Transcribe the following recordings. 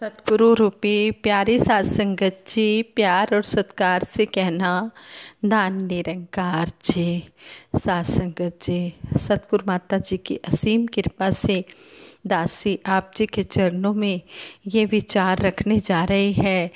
सतगुरु रूपी प्यारी सात संगत जी प्यार और सत्कार से कहना दान निरंकार जी सात संगत जी सतगुरु माता जी की असीम कृपा से दासी आप जी के चरणों में ये विचार रखने जा रहे हैं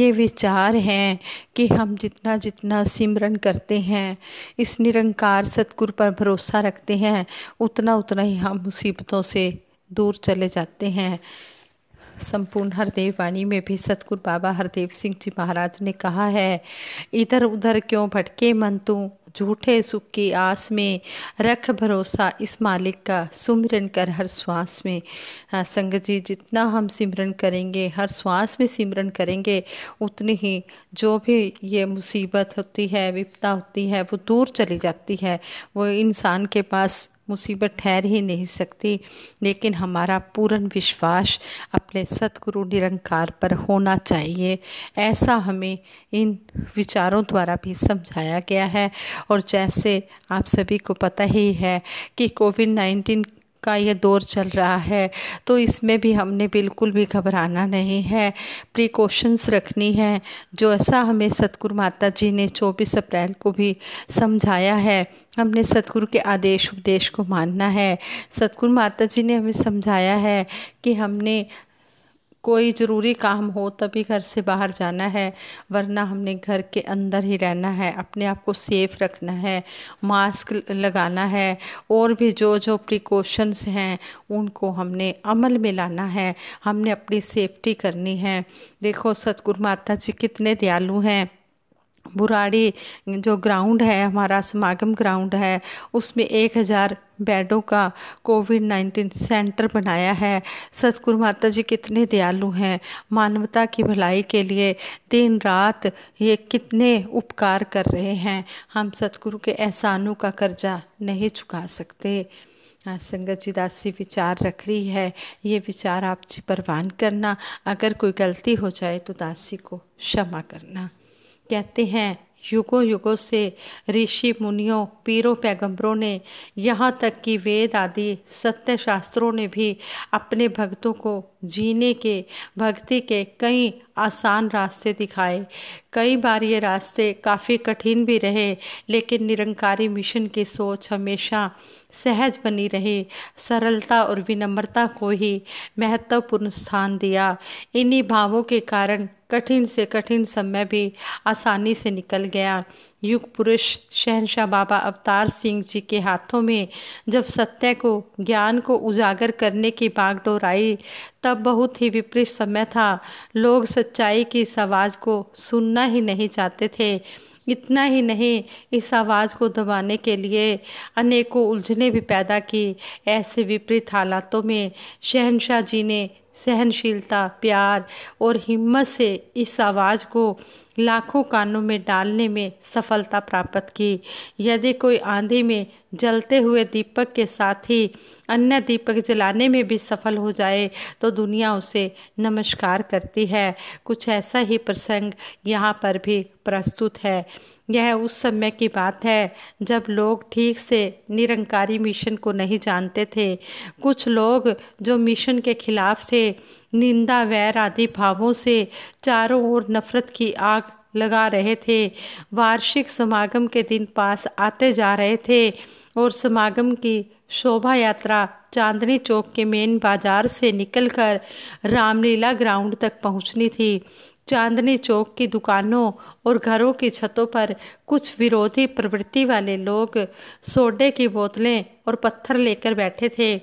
ये विचार हैं कि हम जितना जितना सिमरन करते हैं इस निरंकार सतगुरु पर भरोसा रखते हैं उतना उतना ही हम मुसीबतों से दूर चले जाते हैं संपूर्ण हरदेव वाणी में भी सतगुरु बाबा हरदेव सिंह जी महाराज ने कहा है इधर उधर क्यों भटके मन तू झूठे सुख की आस में रख भरोसा इस मालिक का सुमिरन कर हर श्वास में हाँ, संगत जी जितना हम सिमरन करेंगे हर श्वास में सिमरन करेंगे उतनी ही जो भी ये मुसीबत होती है विपदा होती है वो दूर चली जाती है वो इंसान के पास मुसीबत ठहर ही नहीं सकती लेकिन हमारा पूर्ण विश्वास अपने सतगुरु निरंकार पर होना चाहिए ऐसा हमें इन विचारों द्वारा भी समझाया गया है और जैसे आप सभी को पता ही है कि कोविड नाइन्टीन का ये दौर चल रहा है तो इसमें भी हमने बिल्कुल भी घबराना नहीं है प्रिकॉशंस रखनी है जो ऐसा हमें सतगुरु माता जी ने चौबीस अप्रैल को भी समझाया है हमने सतगुरु के आदेश उपदेश को मानना है सतगुरु माता जी ने हमें समझाया है कि हमने कोई ज़रूरी काम हो तभी घर से बाहर जाना है वरना हमने घर के अंदर ही रहना है अपने आप को सेफ रखना है मास्क लगाना है और भी जो जो प्रिकॉशंस हैं उनको हमने अमल में लाना है हमने अपनी सेफ्टी करनी है देखो सतगुरु माता जी कितने दयालु हैं बुराड़ी जो ग्राउंड है हमारा समागम ग्राउंड है उसमें एक हज़ार बेडों का कोविड नाइन्टीन सेंटर बनाया है सतगुरु माता जी कितने दयालु हैं मानवता की भलाई के लिए दिन रात ये कितने उपकार कर रहे हैं हम सतगुरु के एहसानों का कर्जा नहीं चुका सकते हाँ, संगत जी दासी विचार रख रही है ये विचार आप जी परवान करना अगर कोई गलती हो जाए तो दासी को क्षमा करना कहते हैं युगों युगों से ऋषि मुनियों पीरों पैगंबरों ने यहाँ तक कि वेद आदि सत्य शास्त्रों ने भी अपने भक्तों को जीने के भक्ति के कई आसान रास्ते दिखाए कई बार ये रास्ते काफ़ी कठिन भी रहे लेकिन निरंकारी मिशन की सोच हमेशा सहज बनी रही सरलता और विनम्रता को ही महत्वपूर्ण स्थान दिया इन्हीं भावों के कारण कठिन से कठिन समय भी आसानी से निकल गया युग पुरुष शहनशाह बाबा अवतार सिंह जी के हाथों में जब सत्य को ज्ञान को उजागर करने की बागडोर आई तब बहुत ही विपरीत समय था लोग सच्चाई की इस आवाज़ को सुनना ही नहीं चाहते थे इतना ही नहीं इस आवाज़ को दबाने के लिए अनेकों उलझने भी पैदा की ऐसे विपरीत हालातों में शहनशाह जी ने सहनशीलता प्यार और हिम्मत से इस आवाज़ को लाखों कानों में डालने में सफलता प्राप्त की यदि कोई आंधी में जलते हुए दीपक के साथ ही अन्य दीपक जलाने में भी सफल हो जाए तो दुनिया उसे नमस्कार करती है कुछ ऐसा ही प्रसंग यहाँ पर भी प्रस्तुत है यह उस समय की बात है जब लोग ठीक से निरंकारी मिशन को नहीं जानते थे कुछ लोग जो मिशन के खिलाफ थे निंदा वैर आदि भावों से चारों ओर नफरत की आग लगा रहे थे वार्षिक समागम के दिन पास आते जा रहे थे और समागम की शोभा यात्रा चांदनी चौक के मेन बाजार से निकलकर रामलीला ग्राउंड तक पहुंचनी थी चांदनी चौक की दुकानों और घरों की छतों पर कुछ विरोधी प्रवृत्ति वाले लोग सोडे की बोतलें और पत्थर लेकर बैठे थे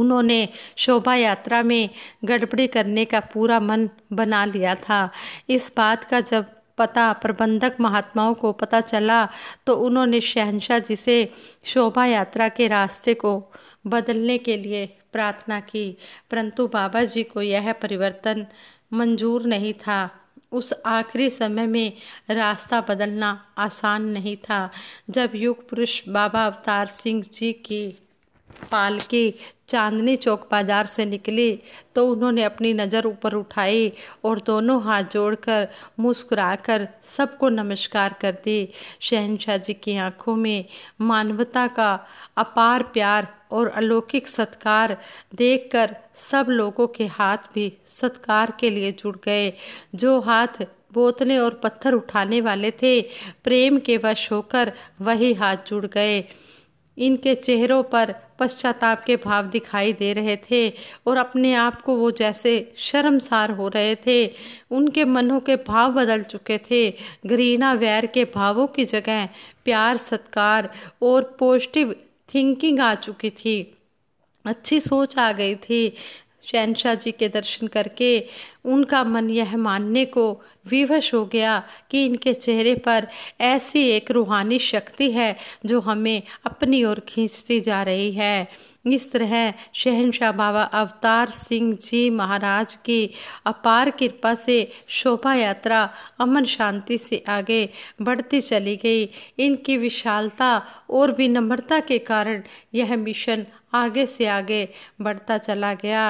उन्होंने शोभा यात्रा में गड़बड़ी करने का पूरा मन बना लिया था इस बात का जब पता प्रबंधक महात्माओं को पता चला तो उन्होंने शहनशाह जी से शोभा यात्रा के रास्ते को बदलने के लिए प्रार्थना की परंतु बाबा जी को यह परिवर्तन मंजूर नहीं था उस आखिरी समय में रास्ता बदलना आसान नहीं था जब युग पुरुष बाबा अवतार सिंह जी की पालकी चांदनी चौक बाजार से निकली तो उन्होंने अपनी नज़र ऊपर उठाई और दोनों हाथ जोड़कर मुस्कुराकर सबको नमस्कार कर दी शहनशाह जी की आंखों में मानवता का अपार प्यार और अलौकिक सत्कार देखकर सब लोगों के हाथ भी सत्कार के लिए जुड़ गए जो हाथ बोतलें और पत्थर उठाने वाले थे प्रेम के वश होकर वही हाथ जुड़ गए इनके चेहरों पर पश्चाताप के भाव दिखाई दे रहे थे और अपने आप को वो जैसे शर्मसार हो रहे थे उनके मनों के भाव बदल चुके थे घृणा वैर के भावों की जगह प्यार सत्कार और पॉजिटिव थिंकिंग आ चुकी थी अच्छी सोच आ गई थी शहनशाह जी के दर्शन करके उनका मन यह मानने को विवश हो गया कि इनके चेहरे पर ऐसी एक रूहानी शक्ति है जो हमें अपनी ओर खींचती जा रही है इस तरह शहनशाह बाबा अवतार सिंह जी महाराज की अपार कृपा से शोभा यात्रा अमन शांति से आगे बढ़ती चली गई इनकी विशालता और विनम्रता के कारण यह मिशन आगे से आगे बढ़ता चला गया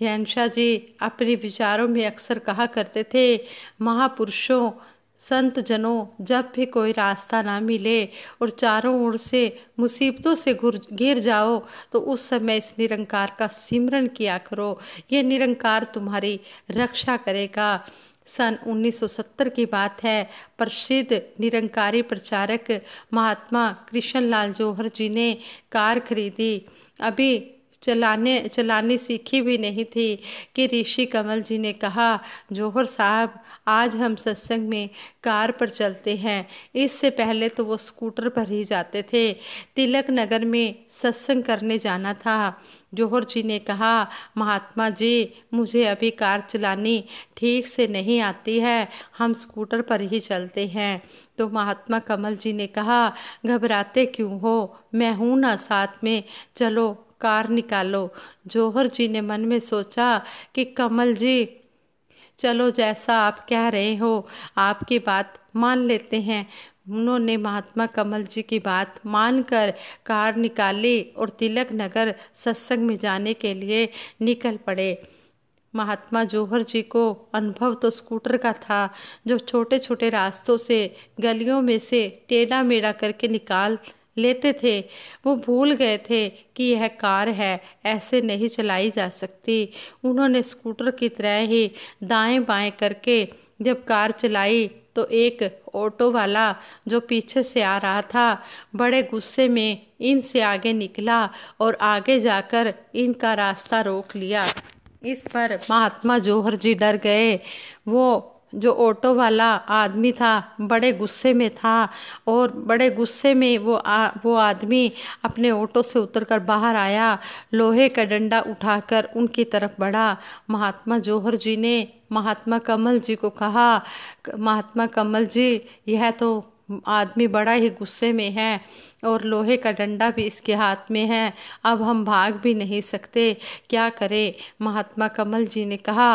जैनशाह जी अपने विचारों में अक्सर कहा करते थे महापुरुषों संत जनों जब भी कोई रास्ता ना मिले और चारों ओर से मुसीबतों से घिर जाओ तो उस समय इस निरंकार का सिमरन किया करो ये निरंकार तुम्हारी रक्षा करेगा सन 1970 की बात है प्रसिद्ध निरंकारी प्रचारक महात्मा कृष्ण लाल जौहर जी ने कार खरीदी अभी चलाने चलानी सीखी भी नहीं थी कि ऋषि कमल जी ने कहा जोहर साहब आज हम सत्संग में कार पर चलते हैं इससे पहले तो वो स्कूटर पर ही जाते थे तिलक नगर में सत्संग करने जाना था जोहर जी ने कहा महात्मा जी मुझे अभी कार चलानी ठीक से नहीं आती है हम स्कूटर पर ही चलते हैं तो महात्मा कमल जी ने कहा घबराते क्यों हो मैं हूँ ना साथ में चलो कार निकालो जौहर जी ने मन में सोचा कि कमल जी चलो जैसा आप कह रहे हो आपकी बात मान लेते हैं उन्होंने महात्मा कमल जी की बात मानकर कार निकाली और तिलक नगर सत्संग में जाने के लिए निकल पड़े महात्मा जौहर जी को अनुभव तो स्कूटर का था जो छोटे छोटे रास्तों से गलियों में से टेढ़ा मेढ़ा करके निकाल लेते थे वो भूल गए थे कि यह कार है ऐसे नहीं चलाई जा सकती उन्होंने स्कूटर की तरह ही दाएं बाएं करके जब कार चलाई तो एक ऑटो वाला जो पीछे से आ रहा था बड़े गुस्से में इनसे आगे निकला और आगे जाकर इनका रास्ता रोक लिया इस पर महात्मा जौहर जी डर गए वो जो ऑटो वाला आदमी था बड़े गुस्से में था और बड़े गुस्से में वो आ, वो आदमी अपने ऑटो से उतरकर बाहर आया लोहे का डंडा उठाकर उनकी तरफ बढ़ा महात्मा जौहर जी ने महात्मा कमल जी को कहा महात्मा कमल जी यह तो आदमी बड़ा ही गुस्से में है और लोहे का डंडा भी इसके हाथ में है अब हम भाग भी नहीं सकते क्या करें महात्मा कमल जी ने कहा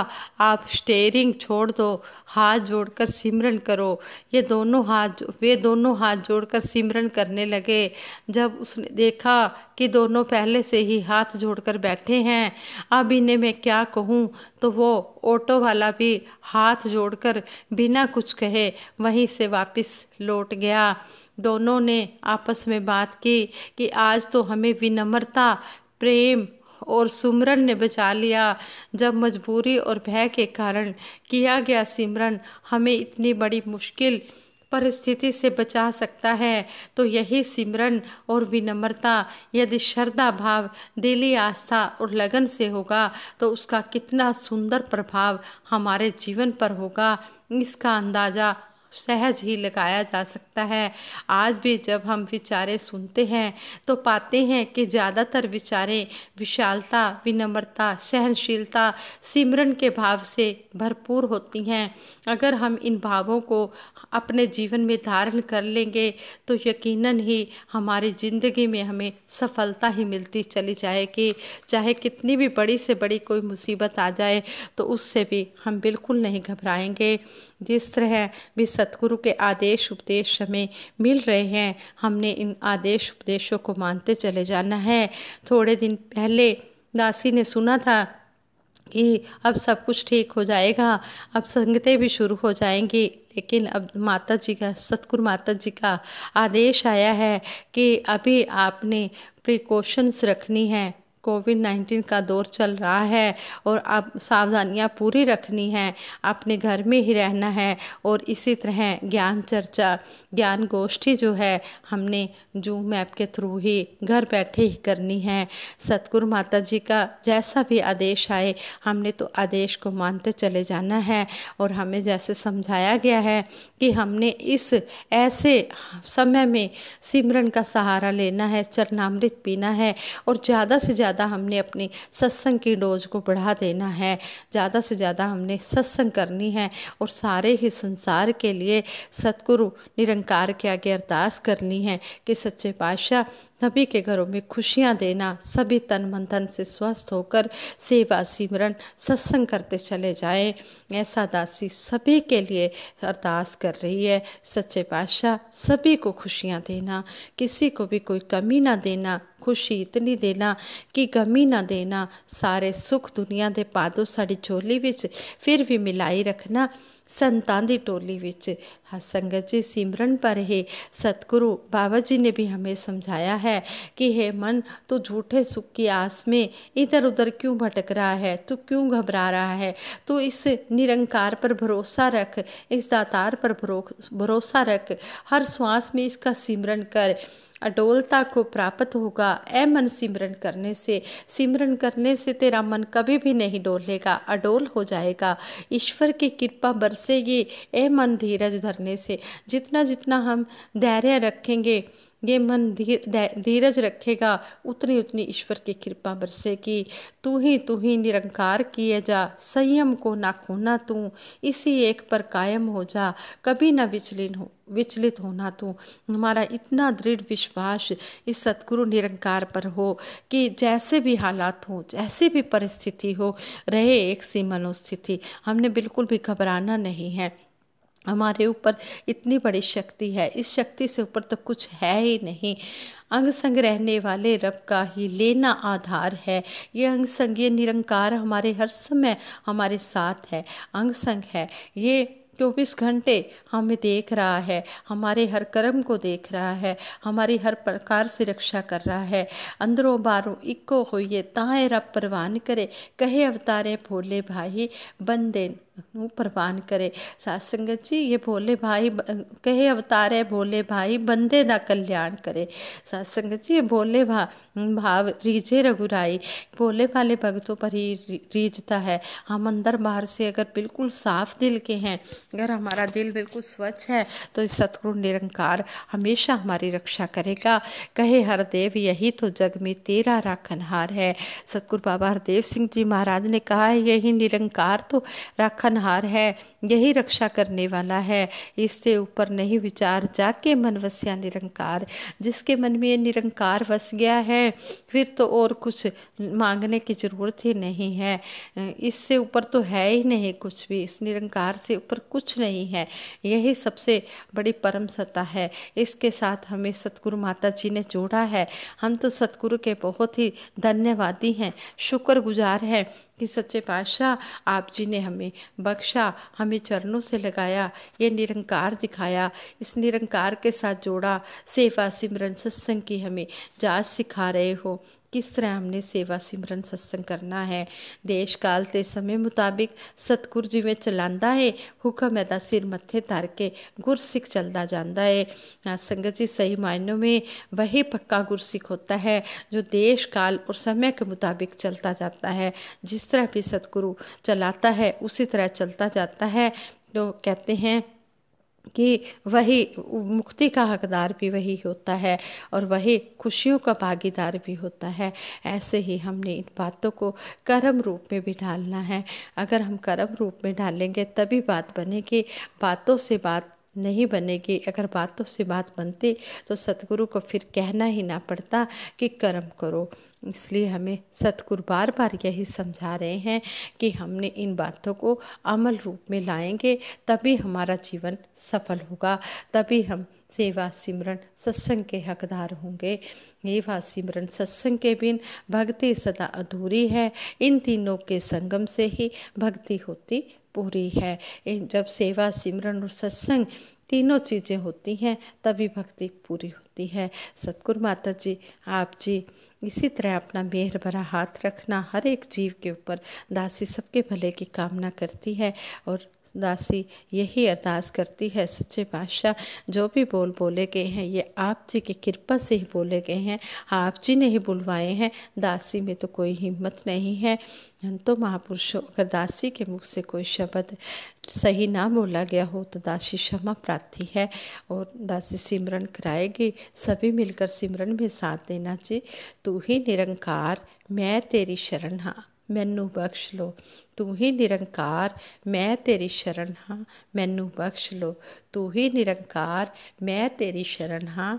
आप स्टेयरिंग छोड़ दो हाथ जोड़कर सिमरन करो ये दोनों हाथ वे दोनों हाथ जोड़कर सिमरन करने लगे जब उसने देखा कि दोनों पहले से ही हाथ जोड़कर बैठे हैं अब इन्हें मैं क्या कहूँ तो वो ऑटो वाला भी हाथ जोड़कर बिना कुछ कहे वहीं से वापस लौट गया दोनों ने आपस में बात की कि आज तो हमें विनम्रता प्रेम और सुमरन ने बचा लिया जब मजबूरी और भय के कारण किया गया सिमरन हमें इतनी बड़ी मुश्किल परिस्थिति से बचा सकता है तो यही सिमरन और विनम्रता यदि श्रद्धा भाव दिली आस्था और लगन से होगा तो उसका कितना सुंदर प्रभाव हमारे जीवन पर होगा इसका अंदाज़ा सहज ही लगाया जा सकता है आज भी जब हम विचारें सुनते हैं तो पाते हैं कि ज़्यादातर विचारें विशालता विनम्रता सहनशीलता सिमरन के भाव से भरपूर होती हैं अगर हम इन भावों को अपने जीवन में धारण कर लेंगे तो यकीनन ही हमारी ज़िंदगी में हमें सफलता ही मिलती चली जाएगी चाहे कितनी भी बड़ी से बड़ी कोई मुसीबत आ जाए तो उससे भी हम बिल्कुल नहीं घबराएंगे जिस तरह विश सतगुरु के आदेश उपदेश हमें मिल रहे हैं हमने इन आदेश उपदेशों को मानते चले जाना है थोड़े दिन पहले दासी ने सुना था कि अब सब कुछ ठीक हो जाएगा अब संगतें भी शुरू हो जाएंगी लेकिन अब माता जी का सतगुरु माता जी का आदेश आया है कि अभी आपने प्रिकॉशंस रखनी है कोविड नाइन्टीन का दौर चल रहा है और अब सावधानियाँ पूरी रखनी है अपने घर में ही रहना है और इसी तरह ज्ञान चर्चा ज्ञान गोष्ठी जो है हमने जूम ऐप के थ्रू ही घर बैठे ही करनी है सतगुरु माता जी का जैसा भी आदेश आए हमने तो आदेश को मानते चले जाना है और हमें जैसे समझाया गया है कि हमने इस ऐसे समय में सिमरन का सहारा लेना है चरनामृत पीना है और ज़्यादा से ज़्यादा ज़्यादा हमने अपने सत्संग की डोज को बढ़ा देना है ज़्यादा से ज़्यादा हमने सत्संग करनी है और सारे ही संसार के लिए सतगुरु निरंकार के आगे अरदास करनी है कि सच्चे पातशाह नबी के घरों में खुशियां देना सभी तन मन धन से स्वस्थ होकर सेवा सिमरन सत्संग करते चले जाए ऐसा दासी सभी के लिए अरदास कर रही है सच्चे बादशाह सभी को खुशियां देना किसी को भी कोई कमी ना देना खुशी इतनी देना कि गमी ना देना सारे सुख दुनिया के पादों साड़ी झोली फिर भी मिलाई रखना संतान की टोली विच हाँ संगत जी सिमरन पर ही सतगुरु बाबा जी ने भी हमें समझाया है कि हे मन तू झूठे सुख की आस में इधर उधर क्यों भटक रहा है तू क्यों घबरा रहा है तू इस निरंकार पर भरोसा रख इस दातार पर भरोसा रख हर श्वास में इसका सिमरन कर अडोलता को प्राप्त होगा ऐ मन सिमरन करने से सिमरन करने से तेरा मन कभी भी नहीं डोलेगा अडोल हो जाएगा ईश्वर की कृपा बरसेगी ऐ मन धीरज धरने से जितना जितना हम धैर्य रखेंगे ये मन धीर धीरज रखेगा उतनी उतनी ईश्वर की कृपा बरसेगी तू ही तू ही निरंकार किए जा संयम को ना खोना तू इसी एक पर कायम हो जा कभी ना विचलिन हो विचलित होना तो हमारा इतना दृढ़ विश्वास इस सतगुरु निरंकार पर हो कि जैसे भी हालात हो जैसी भी परिस्थिति हो रहे एक सी मनोस्थिति हमने बिल्कुल भी घबराना नहीं है हमारे ऊपर इतनी बड़ी शक्ति है इस शक्ति से ऊपर तो कुछ है ही नहीं अंग संग रहने वाले रब का ही लेना आधार है ये अंग संग ये निरंकार हमारे हर समय हमारे साथ है अंग संग है ये चौबीस घंटे हमें देख रहा है हमारे हर कर्म को देख रहा है हमारी हर प्रकार से रक्षा कर रहा है अंदरों बारों इक्को होइए ताए रब परवान करे कहे अवतारे भोले भाई बंदे प्रवान करे सात संगत जी ये भोले भाई कहे अवतार है भोले भाई बंदे का कल्याण करे सात संगत जी ये भोले भा भाव रीझे रघुराई भोले भाले भगतों पर ही रीझता है हम अंदर बाहर से अगर बिल्कुल साफ दिल के हैं अगर हमारा दिल बिल्कुल स्वच्छ है तो इस सतगुरु निरंकार हमेशा हमारी रक्षा करेगा कहे हरदेव यही तो जग में तेरा राखनहार है सतगुरु बाबा हरदेव सिंह जी महाराज ने कहा है यही निरंकार तो राखन फनहार है यही रक्षा करने वाला है इससे ऊपर नहीं विचार जाके मन वस्या निरंकार जिसके मन में निरंकार वस गया है फिर तो और कुछ मांगने की जरूरत ही नहीं है इससे ऊपर तो है ही नहीं कुछ भी इस निरंकार से ऊपर कुछ नहीं है यही सबसे बड़ी परम सत्ता है इसके साथ हमें सतगुरु माता जी ने जोड़ा है हम तो सतगुरु के बहुत ही धन्यवादी हैं शुक्रगुजार हैं कि सच्चे पातशाह आप जी ने हमें बख्शा हमें चरणों से लगाया ये निरंकार दिखाया इस निरंकार के साथ जोड़ा सेवा सिमरन सत्संग की हमें जाच सिखा रहे हो किस तरह हमने सेवा सिमरन सत्संग करना है देश काल ਤੇ समय मुताबिक सतगुर ਜਿਵੇਂ ਚਲਾਉਂਦਾ ਹੈ ਹੁਕਮ ਹੈ ਦਾ ਸਿਰ ਮੱਥੇ ਧਰ ਕੇ ਗੁਰਸਿੱਖ ਚੱਲਦਾ ਜਾਂਦਾ संगत जी सही मायनों में वही पक्का गुरसिख होता है जो देश काल और समय के मुताबिक चलता जाता है जिस तरह भी सतगुरु चलाता है उसी तरह चलता जाता है तो कहते हैं कि वही मुक्ति का हकदार भी वही होता है और वही खुशियों का भागीदार भी होता है ऐसे ही हमने इन बातों को कर्म रूप में भी डालना है अगर हम कर्म रूप में डालेंगे तभी बात बनेगी बातों से बात नहीं बनेगी अगर बातों से बात बनती तो सतगुरु को फिर कहना ही ना पड़ता कि कर्म करो इसलिए हमें सतगुरु बार बार यही समझा रहे हैं कि हमने इन बातों को अमल रूप में लाएंगे तभी हमारा जीवन सफल होगा तभी हम सेवा सिमरन सत्संग के हकदार होंगे सेवा सिमरन सत्संग के बिन भक्ति सदा अधूरी है इन तीनों के संगम से ही भक्ति होती पूरी है जब सेवा सिमरन और सत्संग तीनों चीज़ें होती हैं तभी भक्ति पूरी होती है सतगुरु माता जी आप जी इसी तरह अपना मेहर भरा हाथ रखना हर एक जीव के ऊपर दासी सबके भले की कामना करती है और दासी यही अरदास करती है सच्चे बादशाह जो भी बोल बोले गए हैं ये आप जी की कृपा से ही बोले गए हैं हाँ, आप जी ने ही बुलवाए हैं दासी में तो कोई हिम्मत नहीं है तो महापुरुषों अगर दासी के मुख से कोई शब्द सही ना बोला गया हो तो दासी क्षमा प्रार्थी है और दासी सिमरन कराएगी सभी मिलकर सिमरन में साथ देना जी तू ही निरंकार मैं तेरी शरण हाँ ਮੈਨੂੰ ਬਖਸ਼ ਲੋ ਤੂੰ ਹੀ ਨਿਰੰਕਾਰ ਮੈਂ ਤੇਰੀ ਸ਼ਰਨ ਹਾਂ ਮੈਨੂੰ ਬਖਸ਼ ਲੋ ਤੂੰ ਹੀ ਨਿਰੰਕਾਰ ਮੈਂ ਤੇਰੀ ਸ਼ਰਨ ਹਾਂ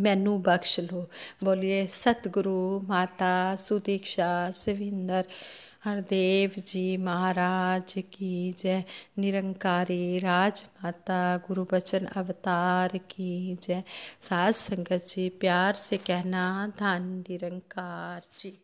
ਮੈਨੂੰ ਬਖਸ਼ ਲੋ ਬੋਲਿਏ ਸਤਿਗੁਰੂ ਮਾਤਾ ਸੁਦੀਕਸ਼ਾ ਸਵਿੰਦਰ हरदेव जी महाराज की जय निरंकारी राजमाता गुरु बचन अवतार की जय सात संगत जी प्यार से कहना धन निरंकार जी